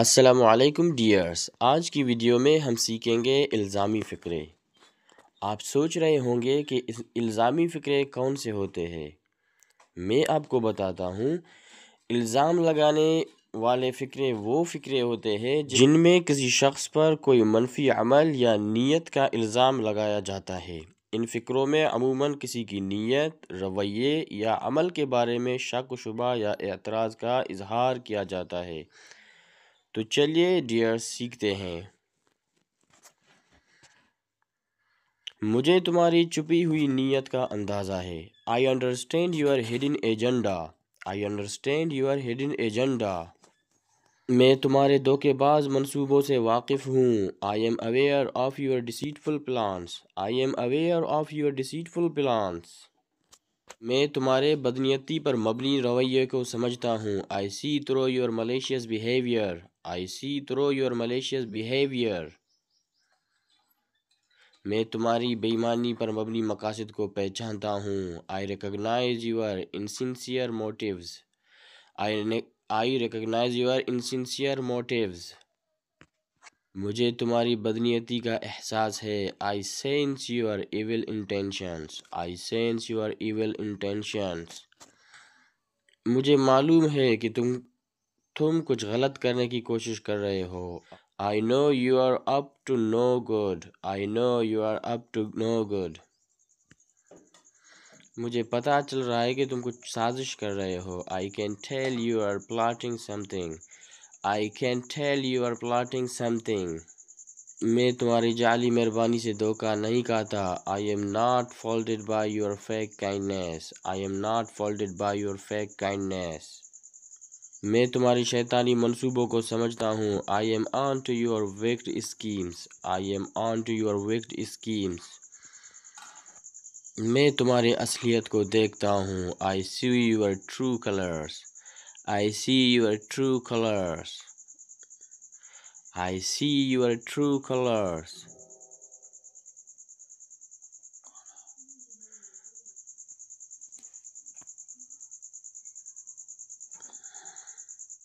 असलकम डियर्स आज की वीडियो में हम सीखेंगे इल्ज़ामी फ़िक्रे आप सोच रहे होंगे कि इल्ज़ामी फ़िक्रे कौन से होते हैं मैं आपको बताता हूँ इल्ज़ाम लगाने वाले फ़िक्रे वो फ़िक्रे होते हैं जिनमें किसी शख्स पर कोई मनफी अमल या नीयत का इल्ज़ाम लगाया जाता है इन फ़िक्रों में अमूमन किसी की नीयत रवैये या अमल के बारे में शक व शुबा या एतराज़ का इजहार किया जाता है तो चलिए डियर सीखते हैं मुझे तुम्हारी छुपी हुई नीयत का अंदाज़ा है I understand your hidden agenda I understand your hidden agenda मैं तुम्हारे धोखेबाज मनसूबों से वाकिफ़ हूँ I am aware of your deceitful plans I am aware of your deceitful plans मैं तुम्हारे बदनीति पर मबनी रवैये को समझता हूँ I see through your malicious behaviour I see through your malicious behaviour मैं तुम्हारी बेईमानी पर मबनी मकासद को पहचानता हूँ I recognise your insincere motives I I recognise your insincere motives मुझे तुम्हारी बदनीयती का एहसास है I sense your evil intentions I sense your evil intentions मुझे मालूम है कि तुम तुम कुछ गलत करने की कोशिश कर रहे हो I know you are up to no good I know you are up to no good मुझे पता चल रहा है कि तुम कुछ साजिश कर रहे हो I can tell you are plotting something I can tell you are plotting something मैं तुम्हारी जाली मेहरबानी से धोखा नहीं खाता I am not fooled by your fake kindness I am not fooled by your fake kindness मैं तुम्हारी शैतानी मनसूबों को समझता हूँ I am on to your wicked schemes I am on to your wicked schemes मैं तुम्हारी असलियत को देखता हूँ I C your true colours I see your true colors. I see your true colors.